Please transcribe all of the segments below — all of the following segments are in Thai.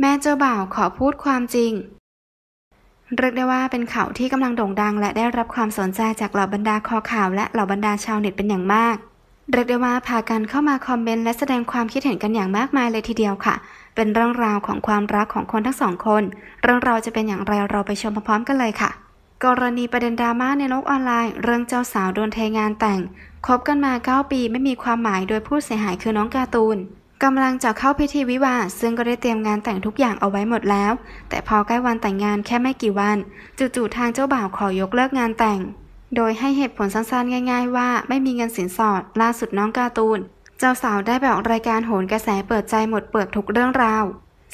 แม่เจ้าบ่าวขอพูดความจริง เรียกได้ว่าเป็นข่าวที่กำลังโด่งดังและได้รับความสนใจจากเหล่าบรรดาคอข่าวและเหล่าบรรดาชาวเน็ตเป็นอย่างมาก เรียกได้ว่าพากันเข้ามาคอมเมนต์และแสดงความคิดเห็นกันอย่างมากมายเลยทีเดียวค่ะ เป็นเรื่องราวของความรักของคนทั้งสองคน เรื่องราวจะเป็นอย่างไรเราไปชมพร้อมๆกันเลยค่ะ กรณีประเด็นดราม่าในโลกออนไลน์ เรื่องเจ้าสาวโดนเทงานแต่ง คบกันมา 9 ปีไม่มีความหมายโดยผู้เสียหายคือน้องการ์ตูนกำลังจะเข้าพิธีวิวาสซึ่งก็ได้เตรียมงานแต่งทุกอย่างเอาไว้หมดแล้ว แต่พอใกล้วันแต่งงานแค่ไม่กี่วัน จู่ๆทางเจ้าบ่าวขอยกเลิกงานแต่ง โดยให้เหตุผลสั้นๆง่ายๆว่าไม่มีเงินสินสอด ล่าสุดน้องการ์ตูนเจ้าสาวได้แบบรายการโหนกระแสเปิดใจหมดเปิดทุกเรื่องราว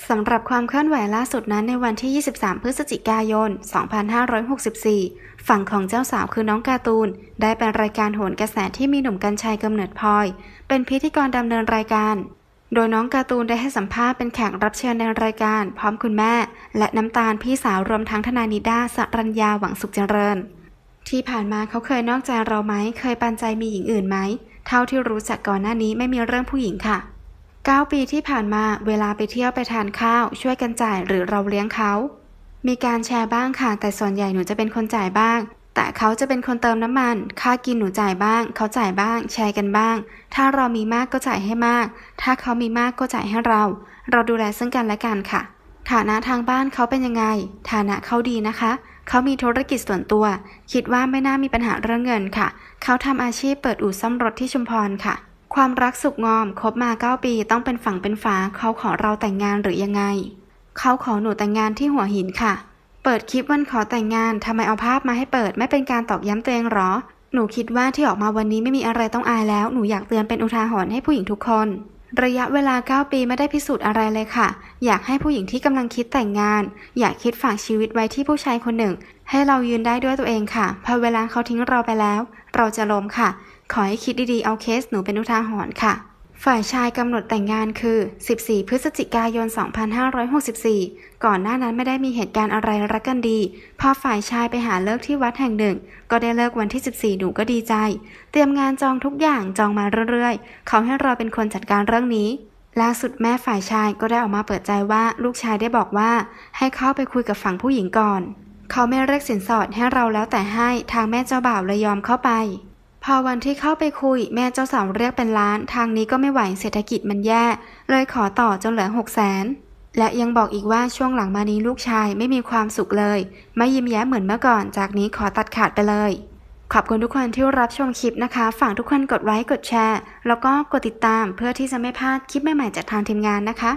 สำหรับความเคลื่อนไหวล่าสุดนั้นในวันที่ 23พฤศจิกายน2564ฝั่งของเจ้าสาวคือน้องการ์ตูนได้เป็นรายการโหนกระแสที่มีหนุ่มกัญชัยกำเนิดพลอย เป็นพิธีกรดำเนินรายการโดยน้องการ์ตูนได้ให้สัมภาษณ์เป็นแขกรับเชิญในรายการพร้อมคุณแม่ และน้ำตาลพี่สาวรวมทั้งทนายนิด้าสรัญญาหวังสุขเจริญ ที่ผ่านมาเขาเคยนอกใจเราไหมเคยปันใจมีหญิงอื่นไหม เท่าที่รู้จักก่อนหน้านี้ไม่มีเรื่องผู้หญิงค่ะ 9 ปีที่ผ่านมาเวลาไปเที่ยวไปทานข้าวช่วยกันจ่ายหรือเราเลี้ยงเขามีการแชร์บ้างค่ะแต่ส่วนใหญ่หนูจะเป็นคนจ่ายบ้างแต่เขาจะเป็นคนเติมน้ำมัน ค่ากินหนูจ่ายบ้าง เขาจ่ายบ้าง แชร์กันบ้าง ถ้าเรามีมากก็จ่ายให้มาก ถ้าเขามีมากก็จ่ายให้เรา เราดูแลซึ่งกันและกันค่ะ ฐานะทางบ้านเขาเป็นยังไง ฐานะเขาดีนะคะ เขามีธุรกิจส่วนตัว คิดว่าไม่น่ามีปัญหาเรื่องเงินค่ะ เขาทำอาชีพเปิดอู่ซ่อมรถที่ชุมพรค่ะ ความรักสุขงอมคบมา9ปีต้องเป็นฝั่งเป็นฝาเขาขอเราแต่งงานหรือยังไง เขาขอหนูแต่งงานที่หัวหินค่ะเปิดคลิปวันขอแต่งงาน ทำไมเอาภาพมาให้เปิด ไม่เป็นการตอกย้ำตัวเองหรอ หนูคิดว่าที่ออกมาวันนี้ไม่มีอะไรต้องอายแล้วหนูอยากเตือนเป็นอุทาหรณ์ให้ผู้หญิงทุกคน ระยะเวลา 9 ปี ไม่ได้พิสูจน์อะไรเลยค่ะ อยากให้ผู้หญิงที่กำลังคิดแต่งงาน อยากคิดฝาก ชีวิตไว้ที่ผู้ชายคนหนึ่ง ให้เรายืนได้ด้วยตัวเองค่ะพอเวลาเขาทิ้งเราไปแล้ว เราจะล้มค่ะ ขอให้คิดดีๆ เอาเคสหนูเป็นอุทาหรณ์ค่ะฝ่ายชายกำหนดแต่งงานคือ 14 พฤศจิกายน 2564 ก่อนหน้านั้นไม่ได้มีเหตุการณ์อะไรรักกันดี พอฝ่ายชายไปหาเลิกที่วัดแห่งหนึ่ง ก็ได้เลิกวันที่ 14 หนูก็ดีใจ เตรียมงานจองทุกอย่างจองมาเรื่อยๆ เขาให้เราเป็นคนจัดการเรื่องนี้ ล่าสุดแม่ฝ่ายชายก็ได้ออกมาเปิดใจว่าลูกชายได้บอกว่า ให้เข้าไปคุยกับฝั่งผู้หญิงก่อน เขาไม่เรียกสินสอดให้เราแล้วแต่ให้ทางแม่เจ้าบ่าวเลยยอมเข้าไปพอวันที่เข้าไปคุยแม่เจ้าสาวเรียกเป็นล้านทางนี้ก็ไม่ไหวเศรษฐกิจมันแย่ เลยขอต่อจนเหลือหกแสนและยังบอกอีกว่าช่วงหลังมานี้ลูกชายไม่มีความสุขเลย ไม่ยิ้มแย้มเหมือนเมื่อก่อน จากนี้ขอตัดขาดไปเลย ขอบคุณทุกคนที่รับชมคลิปนะคะฝากทุกคนกดไลค์กดแชร์ แล้วก็กดติดตามเพื่อที่จะไม่พลาดคลิปใหม่ๆจากทางทีมงานนะคะ